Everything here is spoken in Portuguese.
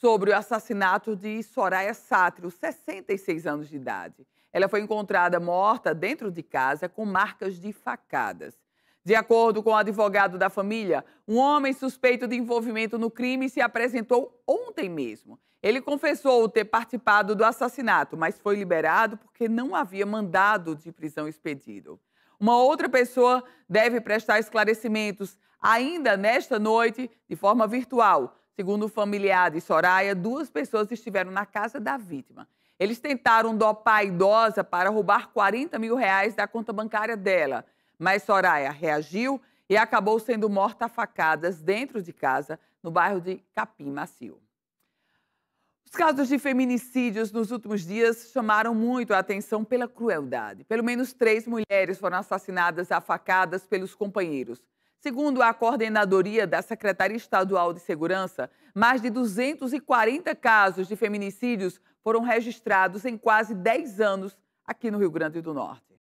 sobre o assassinato de Soraya Sátrio, 66 anos de idade. Ela foi encontrada morta dentro de casa com marcas de facadas. De acordo com o advogado da família, um homem suspeito de envolvimento no crime se apresentou ontem mesmo. Ele confessou ter participado do assassinato, mas foi liberado porque não havia mandado de prisão expedido. Uma outra pessoa deve prestar esclarecimentos ainda nesta noite, de forma virtual, Segundo familiares Soraya, duas pessoas estiveram na casa da vítima. Eles tentaram dopar a idosa para roubar 40 mil reais da conta bancária dela, mas Soraya reagiu e acabou sendo morta a facadas dentro de casa, no bairro de Capim Macio. Os casos de feminicídios nos últimos dias chamaram muito a atenção pela crueldade. Pelo menos três mulheres foram assassinadas a facadas pelos companheiros. Segundo a coordenadoria da Secretaria Estadual de Segurança, mais de 240 casos de feminicídios foram registrados em quase 10 anos aqui no Rio Grande do Norte.